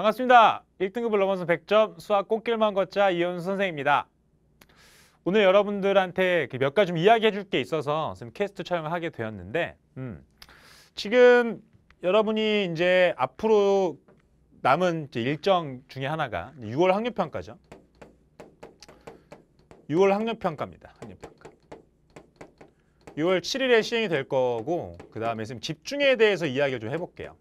반갑습니다. 1등급을 넘어서 100점 수학 꽃길만 걷자 이현수 선생입니다. 오늘 여러분들한테 몇 가지 좀 이야기해 줄 게 있어서 지금 캐스트 촬영을 하게 되었는데 음, 지금 여러분이 이제 앞으로 남은 이제 일정 중에 하나가 6월 학력평가죠. 6월 학력평가입니다. 학력평가. 6월 7일에 시행이 될 거고 그 다음에 집중에 대해서 이야기를 좀 해볼게요.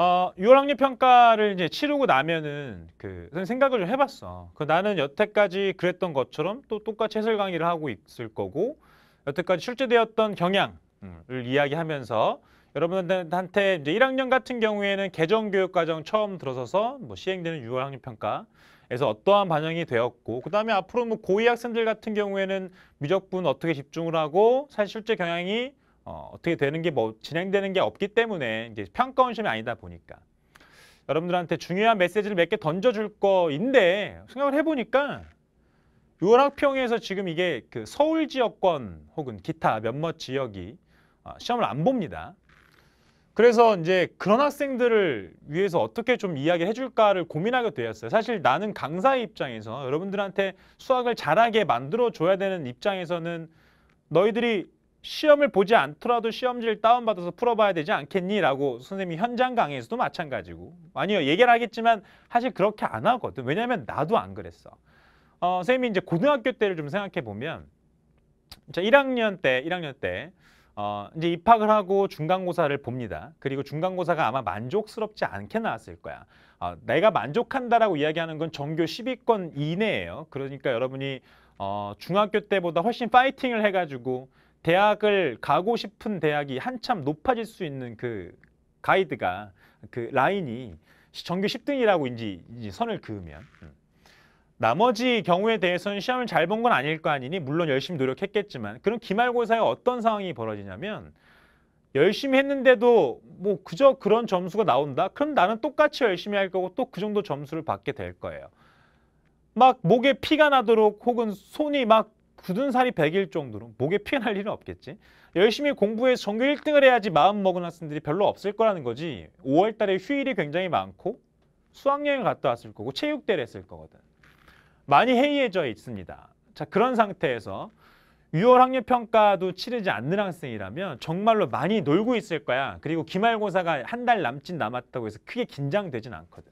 어, 6월 학력 평가를 이제 치르고 나면은 그 생각을 좀 해봤어. 그 나는 여태까지 그랬던 것처럼 또 똑같이 해설 강의를 하고 있을 거고 여태까지 출제되었던 경향을 이야기하면서 여러분들한테 이제 1학년 같은 경우에는 개정 교육 과정 처음 들어서서 뭐 시행되는 6월 학력 평가 에서 어떠한 반영이 되었고 그다음에 앞으로 뭐 고위 학생들 같은 경우에는 미적분 어떻게 집중을 하고 사실 실제 경향이 어, 어떻게 되는 게 뭐 진행되는 게 없기 때문에 이제 평가원 시험이 아니다 보니까 여러분들한테 중요한 메시지를 몇 개 던져줄 거인데 생각을 해보니까 유월 학평에서 지금 이게 그 서울 지역권 혹은 기타 몇몇 지역이 어, 시험을 안 봅니다. 그래서 이제 그런 학생들을 위해서 어떻게 좀 이야기해 줄까를 고민하게 되었어요. 사실 나는 강사의 입장에서 여러분들한테 수학을 잘하게 만들어 줘야 되는 입장에서는 너희들이 시험을 보지 않더라도 시험지를 다운받아서 풀어봐야 되지 않겠니라고 선생님이 현장 강의에서도 마찬가지고 아니요 얘기를 하겠지만 사실 그렇게 안 하거든 왜냐하면 나도 안 그랬어 어, 선생님이 이제 고등학교 때를 좀 생각해 보면 자 1학년 때 1학년 때 어, 이제 입학을 하고 중간고사를 봅니다. 그리고 중간고사가 아마 만족스럽지 않게 나왔을 거야. 어, 내가 만족한다라고 이야기하는 건 전교 10위권 이내예요. 그러니까 여러분이 어, 중학교 때보다 훨씬 파이팅을 해가지고 대학을 가고 싶은 대학이 한참 높아질 수 있는 그 가이드가 그 라인이 전교 10등이라고 인지 선을 그으면 음. 나머지 경우에 대해서는 시험을 잘 본 건 아닐 거 아니니 물론 열심히 노력했겠지만 그런 기말고사에 어떤 상황이 벌어지냐면 열심히 했는데도 뭐 그저 그런 점수가 나온다? 그럼 나는 똑같이 열심히 할 거고 또 그 정도 점수를 받게 될 거예요. 막 목에 피가 나도록 혹은 손이 막 굳은 살이 100일 정도로 목에 피가 날 일은 없겠지. 열심히 공부해서 전교 1등을 해야지 마음 먹은 학생들이 별로 없을 거라는 거지. 5월 달에 휴일이 굉장히 많고 수학여행 을 갔다 왔을 거고 체육대를 했을 거거든. 많이 해이해져 있습니다. 자 그런 상태에서 6월 학력 평가도 치르지 않는 학생이라면 정말로 많이 놀고 있을 거야. 그리고 기말고사가 한 달 남짓 남았다고 해서 크게 긴장되진 않거든.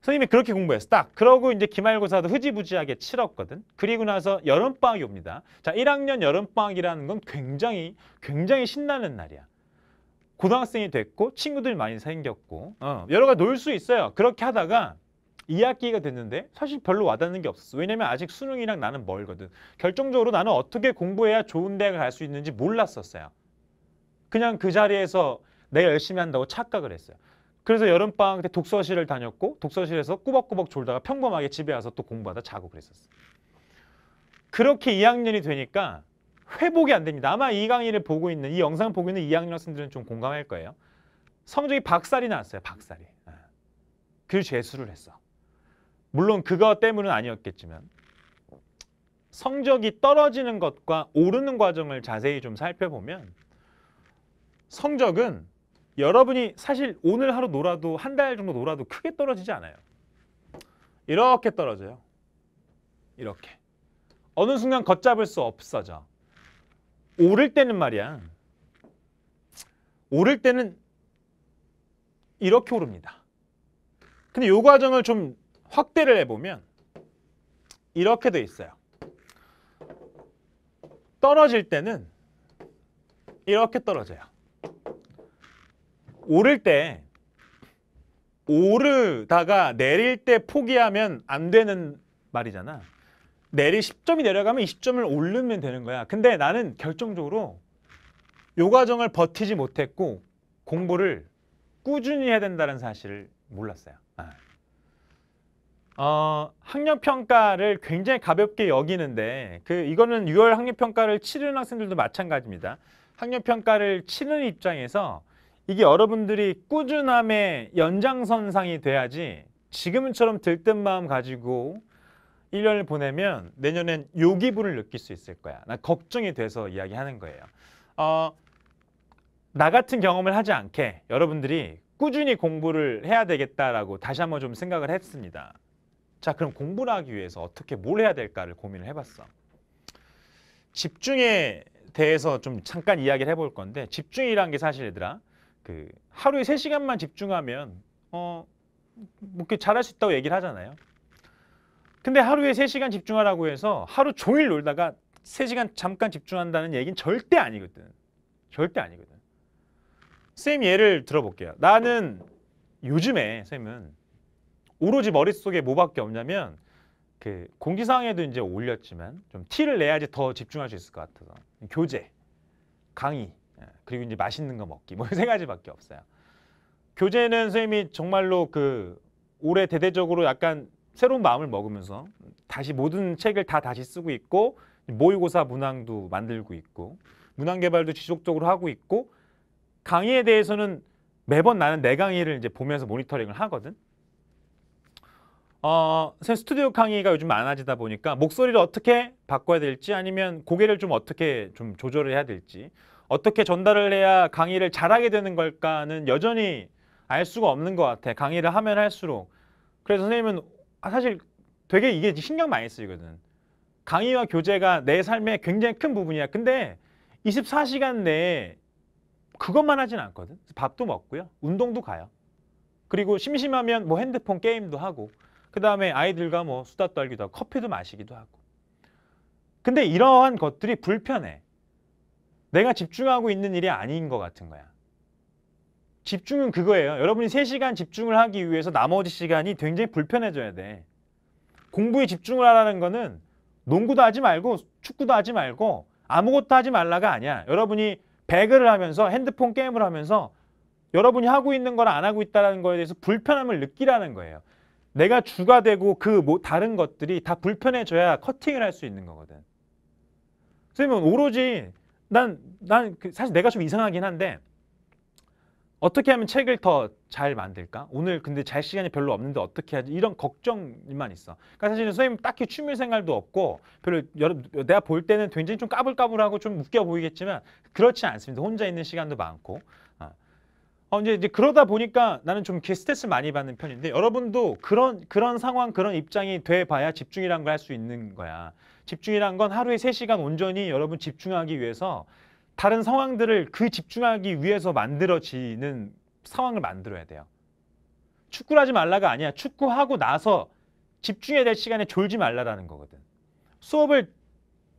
선생님이 그렇게 공부했어. 딱. 그러고 이제 기말고사도 흐지부지하게 치렀거든. 그리고 나서 여름방학이 옵니다. 자, 1학년 여름방학이라는 건 굉장히, 굉장히 신나는 날이야. 고등학생이 됐고 친구들 많이 생겼고 어, 여러 가지 놀 수 있어요. 그렇게 하다가 2학기가 됐는데 사실 별로 와닿는 게 없었어. 왜냐면 아직 수능이랑 나는 멀거든. 결정적으로 나는 어떻게 공부해야 좋은 대학을 갈 수 있는지 몰랐었어요. 그냥 그 자리에서 내가 열심히 한다고 착각을 했어요. 그래서 여름방학 때 독서실을 다녔고 독서실에서 꾸벅꾸벅 졸다가 평범하게 집에 와서 또 공부하다 자고 그랬었어. 요 그렇게 2학년이 되니까 회복이 안 됩니다. 아마 이 강의를 보고 있는 이 영상 보고 있는 2학년 학생들은 좀 공감할 거예요. 성적이 박살이 났어요. 박살이. 아. 그 재수를 했어. 물론 그거 때문은 아니었겠지만 성적이 떨어지는 것과 오르는 과정을 자세히 좀 살펴보면 성적은 여러분이 사실 오늘 하루 놀아도 한 달 정도 놀아도 크게 떨어지지 않아요. 이렇게 떨어져요. 이렇게. 어느 순간 걷잡을 수 없어져. 오를 때는 말이야. 오를 때는 이렇게 오릅니다. 근데 이 과정을 좀 확대를 해보면 이렇게 돼 있어요. 떨어질 때는 이렇게 떨어져요. 오를 때 오르다가 내릴 때 포기하면 안 되는 말이잖아. 내리 10점이 내려가면 20점을 올르면 되는 거야. 근데 나는 결정적으로 요 과정을 버티지 못했고 공부를 꾸준히 해야 된다는 사실을 몰랐어요. 아. 어, 학력평가를 굉장히 가볍게 여기는데 그 이거는 6월 학력평가를 치르는 학생들도 마찬가지입니다. 학력평가를 치는 입장에서 이게 여러분들이 꾸준함의 연장선상이 돼야지 지금처럼 들뜬 마음 가지고 1년을 보내면 내년엔 요 기분을 느낄 수 있을 거야. 나 걱정이 돼서 이야기하는 거예요. 어, 나 같은 경험을 하지 않게 여러분들이 꾸준히 공부를 해야 되겠다라고 다시 한번 좀 생각을 했습니다. 자, 그럼 공부를 하기 위해서 어떻게 뭘 해야 될까를 고민을 해봤어. 집중에 대해서 좀 잠깐 이야기를 해볼 건데 집중이란 게 사실 얘들아 그 하루에 세시간만 집중하면 어, 뭐게 잘할 수 있다고 얘기를 하잖아요. 근데 하루에 세시간 집중하라고 해서 하루 종일 놀다가 세시간 잠깐 집중한다는 얘기는 절대 아니거든. 절대 아니거든. 쌤 예를 들어볼게요. 나는 요즘에 쌤은 오로지 머릿속에 뭐밖에 없냐면 그 공지사항에도 이제 올렸지만 좀 티를 내야지 더 집중할 수 있을 것 같아서 교재, 강의, 예, 그리고 이제 맛있는 거 먹기 뭐 세 가지밖에 없어요. 교재는 선생님이 정말로 그 올해 대대적으로 약간 새로운 마음을 먹으면서 다시 모든 책을 다 다시 쓰고 있고 모의고사 문항도 만들고 있고 문항 개발도 지속적으로 하고 있고 강의에 대해서는 매번 나는 내 강의를 이제 보면서 모니터링을 하거든. 어, 스튜디오 강의가 요즘 많아지다 보니까 목소리를 어떻게 바꿔야 될지 아니면 고개를 좀 어떻게 좀 조절을 해야 될지 어떻게 전달을 해야 강의를 잘하게 되는 걸까는 여전히 알 수가 없는 것 같아. 강의를 하면 할수록. 그래서 선생님은 사실 되게 이게 신경 많이 쓰이거든. 강의와 교재가 내 삶의 굉장히 큰 부분이야. 근데 24시간 내에 그것만 하진 않거든. 밥도 먹고요. 운동도 가요. 그리고 심심하면 뭐 핸드폰 게임도 하고 그 다음에 아이들과 뭐 수다 떨기도 하고 커피도 마시기도 하고 근데 이러한 것들이 불편해. 내가 집중하고 있는 일이 아닌 것 같은 거야. 집중은 그거예요. 여러분이 3시간 집중을 하기 위해서 나머지 시간이 굉장히 불편해져야 돼. 공부에 집중을 하라는 거는 농구도 하지 말고 축구도 하지 말고 아무것도 하지 말라가 아니야. 여러분이 배그를 하면서 핸드폰 게임을 하면서 여러분이 하고 있는 걸 안 하고 있다는 거에 대해서 불편함을 느끼라는 거예요. 내가 주가 되고 그 뭐 다른 것들이 다 불편해져야 커팅을 할 수 있는 거거든. 선생님은 오로지 난, 난 그 사실 내가 좀 이상하긴 한데 어떻게 하면 책을 더 잘 만들까? 오늘 근데 잘 시간이 별로 없는데 어떻게 하지? 이런 걱정만 있어. 그러니까 사실은 선생님 딱히 취미 생활도 없고 별로 여러, 내가 볼 때는 굉장히 좀 까불까불하고 좀 웃겨 보이겠지만 그렇지 않습니다. 혼자 있는 시간도 많고 어, 이제, 이제 그러다 보니까 나는 좀이게스트레스 많이 받는 편인데 여러분도 그런 그런 상황 그런 입장이 돼 봐야 집중이란 걸 할 수 있는 거야. 집중이란 건 하루에 세시간 온전히 여러분 집중하기 위해서 다른 상황들을 그 집중하기 위해서 만들어지는 상황을 만들어야 돼요. 축구를 하지 말라가 아니야. 축구하고 나서 집중해야 될 시간에 졸지 말라라는 거거든. 수업을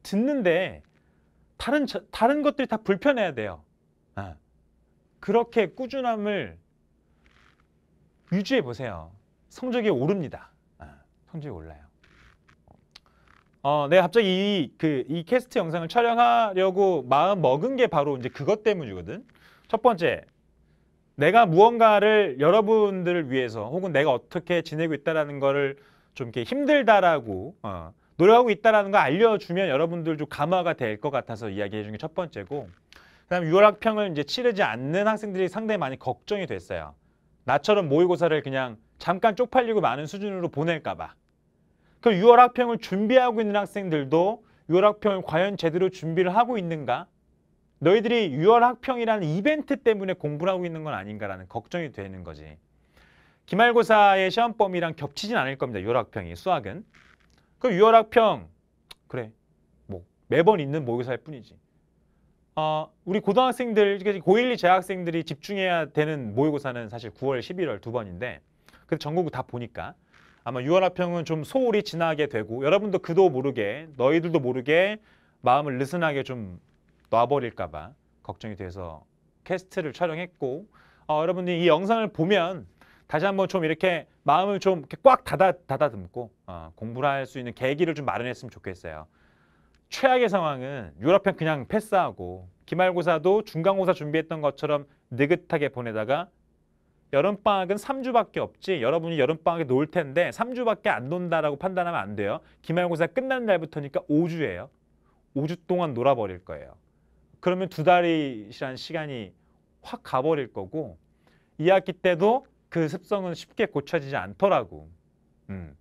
듣는데 다른 다른 것들이 다 불편해야 돼요. 아. 그렇게 꾸준함을 유지해 보세요. 성적이 오릅니다. 아, 성적이 올라요. 어, 내가 네, 갑자기 이, 그, 이 캐스트 영상을 촬영하려고 마음 먹은 게 바로 이제 그것 때문이거든. 첫 번째, 내가 무언가를 여러분들을 위해서 혹은 내가 어떻게 지내고 있다라는 거를 좀 이렇게 힘들다라고 어, 노력하고 있다라는 거 알려주면 여러분들 좀 감화가 될 것 같아서 이야기해 준 게 첫 번째고 그다음 유월 학평을 이제 치르지 않는 학생들이 상당히 많이 걱정이 됐어요. 나처럼 모의고사를 그냥 잠깐 쪽팔리고 많은 수준으로 보낼까 봐. 그유월 학평을 준비하고 있는 학생들도 유월 학평을 과연 제대로 준비를 하고 있는가? 너희들이 유월 학평이라는 이벤트 때문에 공부를 하고 있는 건 아닌가라는 걱정이 되는 거지. 기말고사의 시험 범위랑 겹치진 않을 겁니다. 유월 학평이 수학은. 그유월 학평 그래 뭐 매번 있는 모의고사일 뿐이지. 어, 우리 고등학생들, 고1, 2 재학생들이 집중해야 되는 모의고사는 사실 9월, 11월 두 번인데 그 전국을 다 보니까 아마 6월 합평은 좀 소홀히 지나게 되고 여러분도 그도 모르게 너희들도 모르게 마음을 느슨하게 좀 놔버릴까 봐 걱정이 돼서 캐스트를 촬영했고 어, 여러분이이 영상을 보면 다시 한번 좀 이렇게 마음을 좀 꽉 닫아, 닫아, 듬고 어, 공부를 할 수 있는 계기를 좀 마련했으면 좋겠어요. 최악의 상황은 유럽형 그냥 패스하고 기말고사도 중간고사 준비했던 것처럼 느긋하게 보내다가 여름방학은 3주밖에 없지 여러분이 여름방학에 놀 텐데 3주밖에 안 논다라고 판단하면 안 돼요. 기말고사 끝난 날부터니까 5주예요. 5주 동안 놀아버릴 거예요. 그러면 두달이란 시간이 확 가버릴 거고 2학기 때도 그 습성은 쉽게 고쳐지지 않더라고. 음.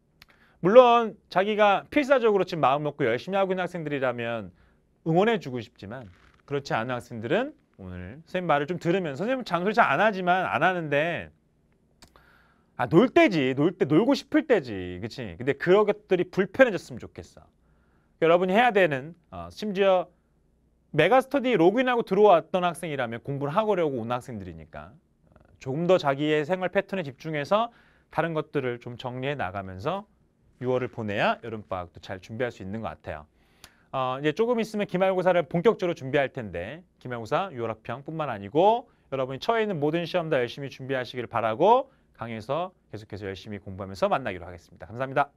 물론 자기가 필사적으로 지금 마음 먹고 열심히 하고 있는 학생들이라면 응원해주고 싶지만 그렇지 않은 학생들은 오늘 선생님 말을 좀 들으면 선생님 장소를 잘 안 하지만 안 하는데 아 놀 때지 놀 때 놀고 싶을 때지 그치 근데 그런 것들이 불편해졌으면 좋겠어 그러니까 여러분이 해야 되는 어, 심지어 메가스터디 로그인하고 들어왔던 학생이라면 공부를 하고려고 온 학생들이니까 어, 조금 더 자기의 생활 패턴에 집중해서 다른 것들을 좀 정리해 나가면서 6월을 보내야 여름 방학도 잘 준비할 수 있는 것 같아요. 어, 이제 조금 있으면 기말고사를 본격적으로 준비할 텐데 기말고사 6월 합평뿐만 아니고 여러분이 처해 있는 모든 시험 다 열심히 준비하시길 바라고 강의에서 계속해서 열심히 공부하면서 만나기로 하겠습니다. 감사합니다.